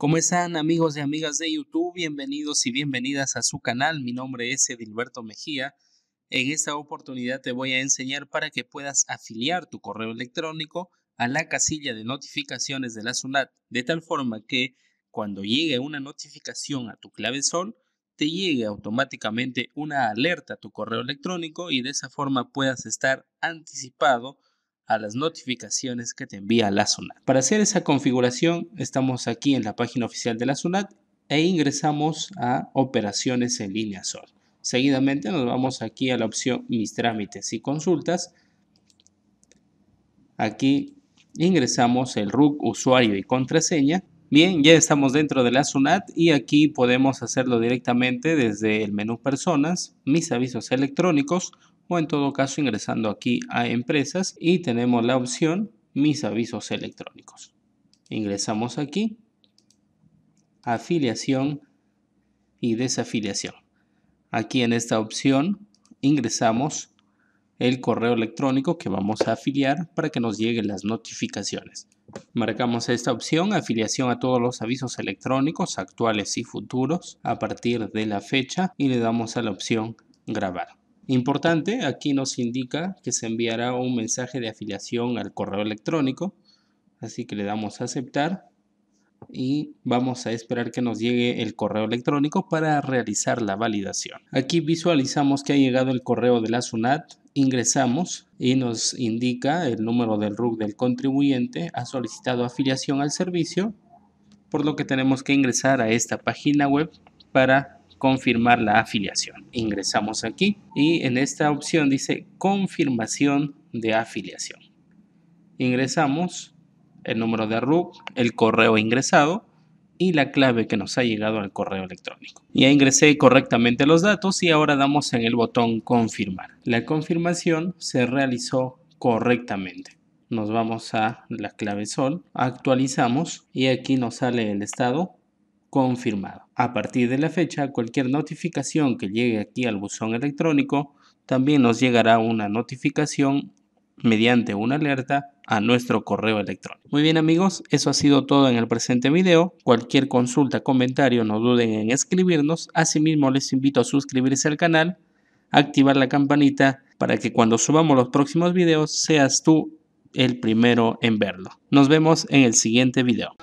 ¿Cómo están amigos y amigas de YouTube? Bienvenidos y bienvenidas a su canal. Mi nombre es Edilberto Mejía. En esta oportunidad te voy a enseñar para que puedas afiliar tu correo electrónico a la casilla de notificaciones de la SUNAT, de tal forma que cuando llegue una notificación a tu clave sol, te llegue automáticamente una alerta a tu correo electrónico y de esa forma puedas estar anticipado a las notificaciones que te envía la SUNAT. Para hacer esa configuración estamos aquí en la página oficial de la SUNAT e ingresamos a operaciones en línea SOL. Seguidamente nos vamos aquí a la opción mis trámites y consultas. Aquí ingresamos el RUC, usuario y contraseña. Bien, ya estamos dentro de la SUNAT y aquí podemos hacerlo directamente desde el menú personas, mis avisos electrónicos o en todo caso ingresando aquí a empresas y tenemos la opción mis avisos electrónicos. Ingresamos aquí, afiliación y desafiliación. Aquí en esta opción ingresamos el correo electrónico que vamos a afiliar para que nos lleguen las notificaciones. Marcamos esta opción, afiliación a todos los avisos electrónicos actuales y futuros a partir de la fecha y le damos a la opción grabar. Importante, aquí nos indica que se enviará un mensaje de afiliación al correo electrónico, así que le damos a aceptar y vamos a esperar que nos llegue el correo electrónico para realizar la validación. Aquí visualizamos que ha llegado el correo de la SUNAT, ingresamos y nos indica el número del RUC del contribuyente, ha solicitado afiliación al servicio, por lo que tenemos que ingresar a esta página web para confirmar la afiliación. Ingresamos aquí y en esta opción dice confirmación de afiliación. Ingresamos el número de RUC, el correo ingresado y la clave que nos ha llegado al correo electrónico. Ya ingresé correctamente los datos y ahora damos en el botón confirmar. La confirmación se realizó correctamente nos vamos a la clave sol, actualizamos y aquí nos sale el estado confirmado. A partir de la fecha, cualquier notificación que llegue aquí al buzón electrónico, también nos llegará una notificación mediante una alerta a nuestro correo electrónico. Muy bien amigos, eso ha sido todo en el presente video. Cualquier consulta, comentario, no duden en escribirnos. Asimismo, les invito a suscribirse al canal, activar la campanita para que cuando subamos los próximos videos seas tú el primero en verlo. Nos vemos en el siguiente video.